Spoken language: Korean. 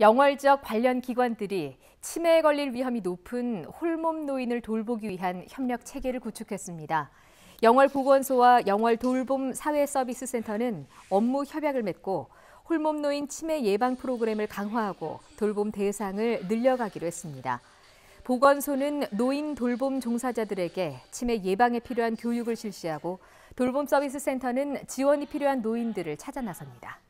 영월적 관련 기관들이 치매에 걸릴 위험이 높은 홀몸 노인을 돌보기 위한 협력 체계를 구축했습니다. 영월보건소와 영월돌봄사회서비스센터는 업무 협약을 맺고 홀몸 노인 치매 예방 프로그램을 강화하고 돌봄 대상을 늘려가기로 했습니다. 보건소는 노인 돌봄 종사자들에게 치매 예방에 필요한 교육을 실시하고 돌봄 서비스 센터는 지원이 필요한 노인들을 찾아 나섭니다.